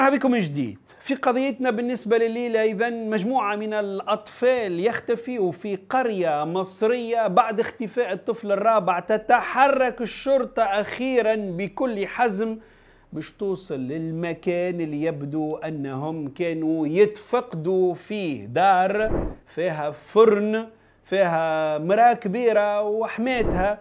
مرحبا بكم من جديد في قضيتنا بالنسبة لليلة إذا مجموعة من الأطفال يختفئوا في قرية مصرية بعد اختفاء الطفل الرابع تتحرك الشرطة أخيرا بكل حزم باش توصل للمكان اللي يبدو أنهم كانوا يتفقدوا فيه دار فيها فرن فيها مرأة كبيرة وحماتها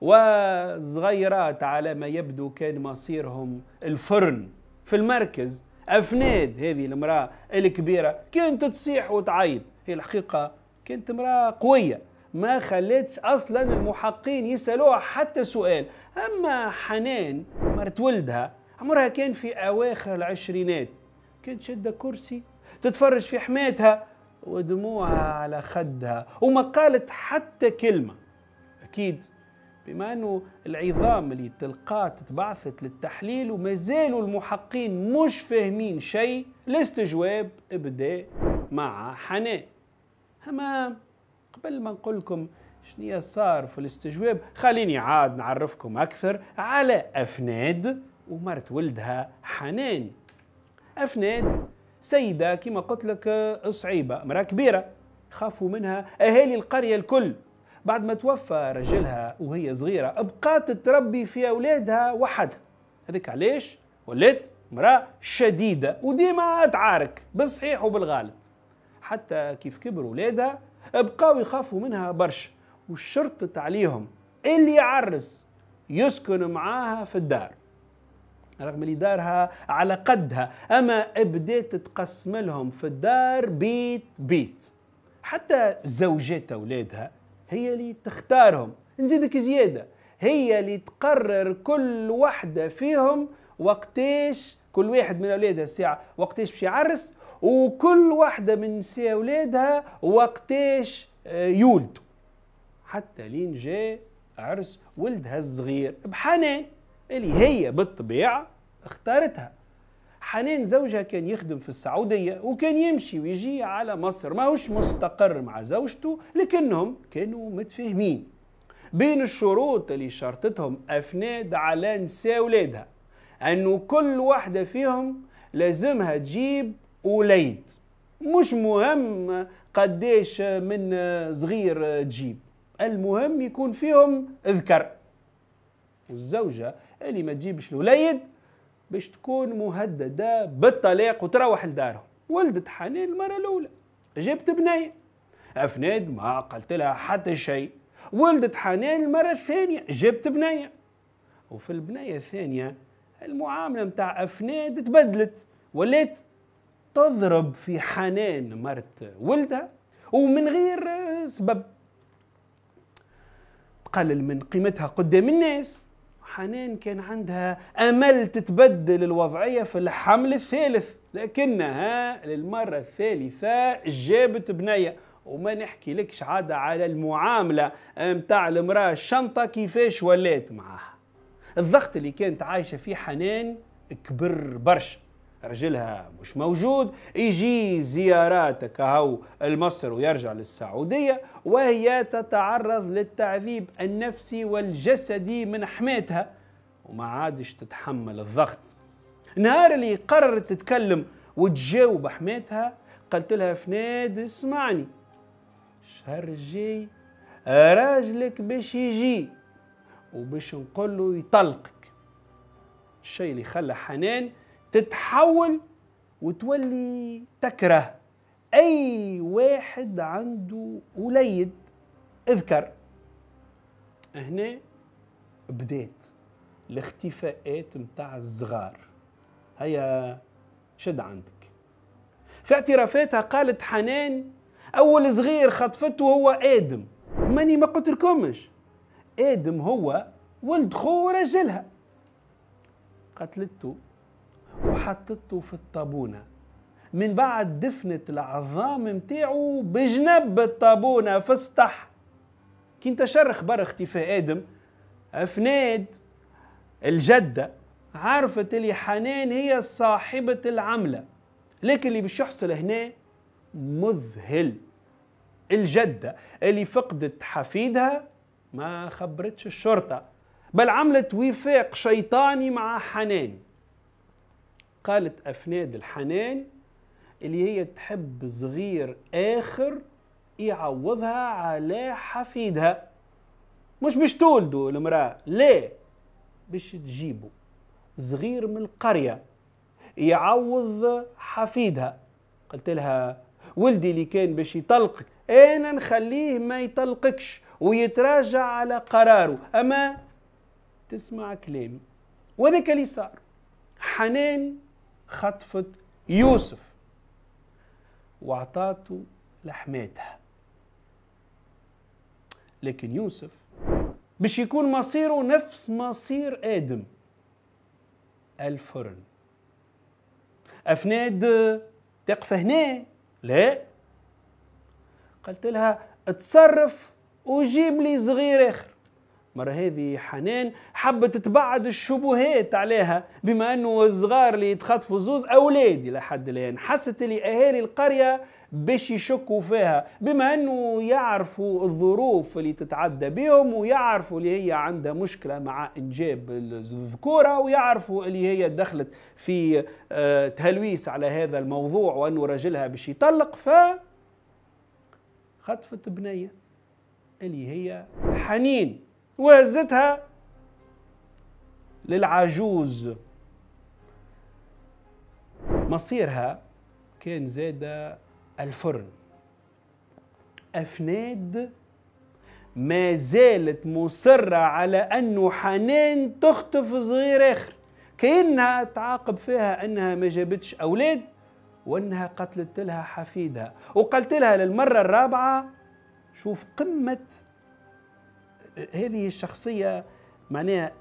وصغيرات على ما يبدو كان مصيرهم الفرن في المركز افناد هذه المراه الكبيره كانت تصيح وتعيط هي الحقيقه كانت امراه قويه ما خلتش اصلا المحقين يسالوها حتى سؤال اما حنان مرت ولدها عمرها كان في اواخر العشرينات كانت شاده كرسي تتفرج في حماتها ودموعها على خدها وما قالت حتى كلمه اكيد بما أنه العظام اللي تلقاه تتبعثت للتحليل وما زالوا المحقين مش فاهمين شيء الاستجواب ابدا مع حنان أما قبل ما نقول لكم شنيا صار في الاستجواب خليني عاد نعرفكم أكثر على أفناد ومرت ولدها حنان أفناد سيدة كما قلت لك صعيبة مرأة كبيرة خافوا منها أهالي القرية الكل بعد ما توفى رجلها وهي صغيرة بقات تربي في أولادها وحدها هذيك علاش ولات مرأة شديدة وديما تعارك بالصحيح وبالغلط حتى كيف كبروا ولادها بقاو يخافوا منها برشا وشرطت عليهم اللي يعرس يسكن معاها في الدار رغم اللي دارها على قدها اما بدات تقسم لهم في الدار بيت بيت حتى زوجات اولادها هي اللي تختارهم نزيدك زيادة هي اللي تقرر كل وحدة فيهم وقتاش كل واحد من أولادها الساعة وقتاش باش يعرس وكل وحده من نساء أولادها وقتاش آه، يولدوا حتى لين جاء عرس ولدها الصغير بحنان اللي هي بالطبيعة اختارتها حنان زوجها كان يخدم في السعودية وكان يمشي ويجي على مصر ماهوش مستقر مع زوجته لكنهم كانوا متفاهمين بين الشروط اللي شرطتهم أفناد على نساء ولادها أنه كل واحدة فيهم لازمها تجيب وليد مش مهم قديش من صغير تجيب المهم يكون فيهم ذكر والزوجة اللي ما تجيبش الوليد باش تكون مهدده بالطلاق وتروح لدارهم ولدت حنان المره الاولى جابت بنيه افناد ما قلت لها حتى شيء ولدت حنان المره الثانيه جابت بنيه وفي البنيه الثانيه المعامله متاع افناد تبدلت ولات تضرب في حنان مرت ولدها ومن غير سبب تقلل من قيمتها قدام الناس حنان كان عندها امل تتبدل الوضعيه في الحمل الثالث لكنها للمره الثالثه جابت بنيه وما نحكي لكش عاد على المعامله آه، متاع المراه الشنطه كيفاش ولات معاها الضغط اللي كانت عايشه فيه حنان كبر برشا رجلها مش موجود يجي زياراتك هو لمصر ويرجع للسعودية وهي تتعرض للتعذيب النفسي والجسدي من حماتها وما عادش تتحمل الضغط نهار اللي قررت تتكلم وتجاوب حماتها قلت لها فناد اسمعني الشهر الجاي راجلك باش يجي وباش نقول له يطلقك الشيء اللي خلى حنان تتحول وتولي تكره اي واحد عنده وليد اذكر هنا بدات الاختفاءات متاع الصغار هيا شد عندك في اعترافاتها قالت حنان اول صغير خطفته هو ادم ماني ما قلت لكمش ادم هو ولد خو ورجلها قتلته وحطته في الطابونة من بعد دفنت العظام متاعو بجنب الطابونة في السطح كي انتشر خبر اختفاء آدم فناد الجدة عرفت اللي حنان هي صاحبة العملة لكن اللي باش يحصل هنا مذهل الجدة اللي فقدت حفيدها ما خبرتش الشرطة بل عملت وفاق شيطاني مع حنان قالت أفناد الحنان اللي هي تحب صغير آخر يعوضها على حفيدها مش باش تولدوا المرأة لا باش تجيبوا صغير من القرية يعوض حفيدها قلت لها ولدي اللي كان باش يطلقك انا نخليه ما يطلقكش ويتراجع على قراره اما تسمع كلامي وذاك اللي صار حنان خطفت يوسف واعطاته لحماتها لكن يوسف باش يكون مصيره نفس مصير ادم الفرن افناد تقف هنا لا قلت لها اتصرف وجيب لي صغير اخر مرة هذه حنان حبت تبعد الشبهات عليها بما أنه الصغار اللي يتخطفوا زوز أولادي لحد الآن حست لي أهالي القرية باش يشكوا فيها بما أنه يعرفوا الظروف اللي تتعدى بهم ويعرفوا اللي هي عندها مشكلة مع إنجاب الذكورة ويعرفوا اللي هي دخلت في آه، تهلويس على هذا الموضوع وأنه راجلها باش يطلق ف خطفت بنية اللي هي حنين وهزتها للعجوز مصيرها كان زاد الفرن أفناد ما زالت مصرة على أنه حنان تخطف صغير آخر كأنها تعاقب فيها أنها ما جابتش أولاد وأنها قتلت لها حفيدها وقالت لها للمرة الرابعة شوف قمة هذه الشخصيه معناها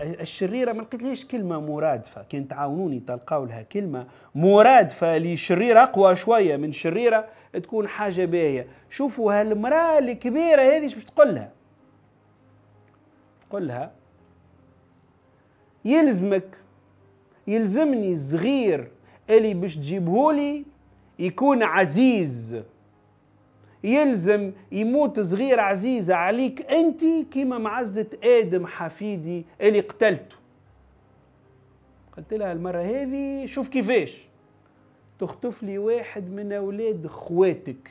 الشريره ما لقيتليش كلمه مرادفه كان تعاونوني تلقاو لها كلمه مرادفه لشريره اقوى شويه من شريره تكون حاجه باهيه شوفوا هالمراه الكبيره هذه باش تقول لها تقول لها يلزمك يلزمني الصغير اللي باش تجيبهولي يكون عزيز يلزم يموت صغير عزيزة عليك أنت كيما معزة آدم حفيدي اللي قتلته قلت لها المرة هذه شوف كيفاش تخطف لي واحد من أولاد خواتك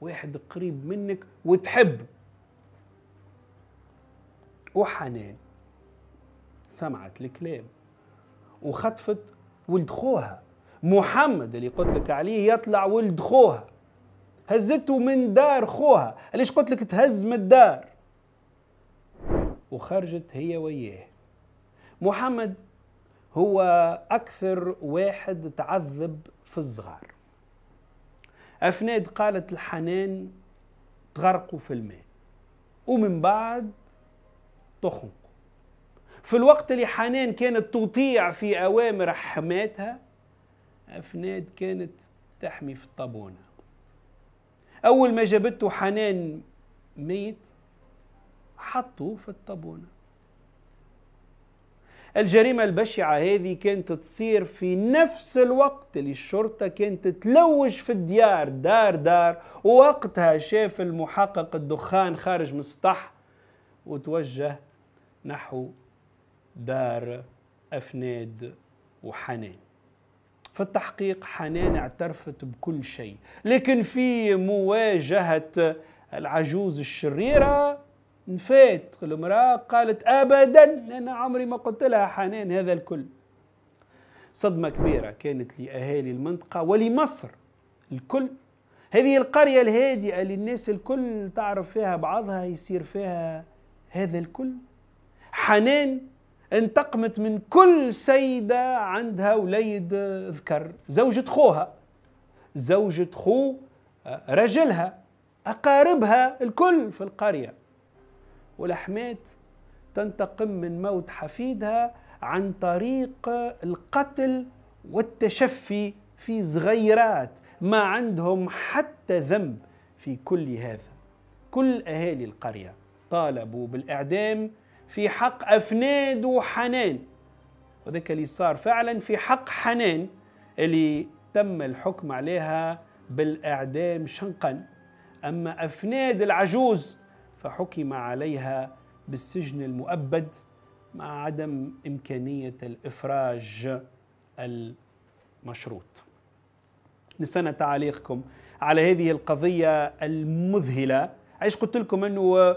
واحد قريب منك وتحب وحنان سمعت الكلام وخطفت ولد خوها محمد اللي قلت لك عليه يطلع ولد خوها هزته من دار خوها علاش قلت لك تهز من الدار وخرجت هي وياه محمد هو أكثر واحد تعذب في الصغار أفناد قالت الحنان تغرقوا في الماء ومن بعد تخنقوا في الوقت اللي حنان كانت تطيع في أوامر حماتها أفناد كانت تحمي في الطابونة أول ما جابته حنان ميت حطوه في الطابونة الجريمة البشعة هذه كانت تصير في نفس الوقت اللي الشرطة كانت تلوج في الديار دار دار ووقتها شاف المحقق الدخان خارج مسطح وتوجه نحو دار أفناد وحنان في التحقيق حنان اعترفت بكل شيء لكن في مواجهة العجوز الشريرة نفات المرأة قالت أبدا أنا عمري ما قلت لها حنان هذا الكل صدمة كبيرة كانت لأهالي المنطقة ولمصر الكل هذه القرية الهادئة اللي الناس الكل تعرف فيها بعضها يصير فيها هذا الكل حنان انتقمت من كل سيدة عندها وليد ذكر زوجة خوها زوجة خو آه، رجلها أقاربها الكل في القرية ولحمات تنتقم من موت حفيدها عن طريق القتل والتشفي في صغيرات ما عندهم حتى ذنب في كل هذا كل أهالي القرية طالبوا بالإعدام في حق أفناد وحنان وذلك اللي صار فعلا في حق حنان اللي تم الحكم عليها بالإعدام شنقا أما أفناد العجوز فحكم عليها بالسجن المؤبد مع عدم إمكانية الإفراج المشروط نستنى تعليقكم على هذه القضية المذهلة عايش قلت لكم أنه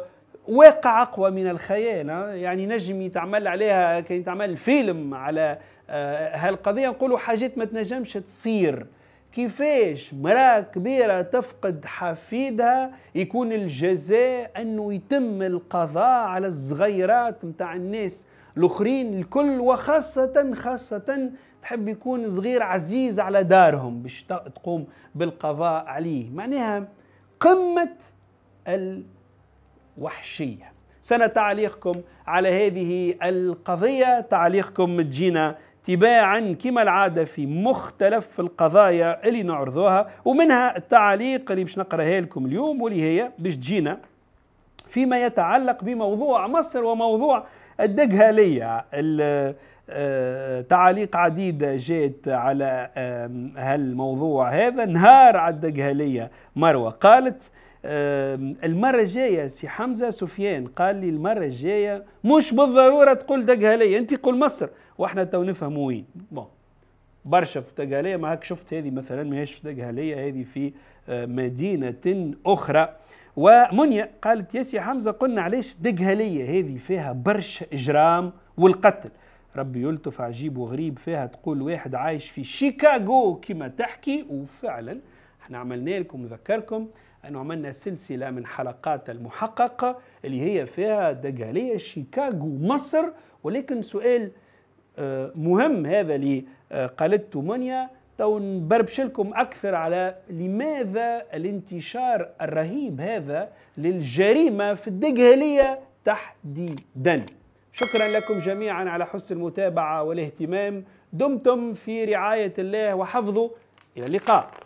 واقع اقوى من الخيال يعني نجم يتعمل عليها كان يتعمل فيلم على آه، هالقضيه نقولوا حاجات ما تنجمش تصير كيفاش مرأة كبيرة تفقد حفيدها يكون الجزاء أنه يتم القضاء على الصغيرات متاع الناس الأخرين الكل وخاصة خاصة تحب يكون صغير عزيز على دارهم باش تقوم بالقضاء عليه معناها قمة وحشية سنة تعليقكم على هذه القضية تعليقكم تجينا تباعا كما العادة في مختلف القضايا اللي نعرضوها ومنها التعليق اللي باش نقراها لكم اليوم واللي هي باش تجينا فيما يتعلق بموضوع مصر وموضوع الدجهلية آه، تعاليق عديدة جاءت على هالموضوع هذا نهار على الدجهلية مروة قالت المرة الجاية سي حمزة سفيان قال لي المرة الجاية مش بالضرورة تقول دقها لي أنت قول مصر وإحنا تو نفهم وين بون برشا في دقهالية معك شفت هذه مثلا ماهيش في لي هذه في أه، مدينة أخرى ومنيا قالت يا سي حمزة قلنا علاش لي هذه فيها برشا إجرام والقتل ربي يلطف عجيب وغريب فيها تقول واحد عايش في شيكاغو كما تحكي وفعلا احنا عملنا لكم نذكركم أنه عملنا سلسلة من حلقات المحققة اللي هي فيها دجالية شيكاغو مصر ولكن سؤال آه، مهم هذا اللي آه، قالته مونيا تو نبربش لكم أكثر على لماذا الانتشار الرهيب هذا للجريمة في الدجالية تحديدا شكرا لكم جميعا على حسن المتابعة والاهتمام دمتم في رعاية الله وحفظه إلى اللقاء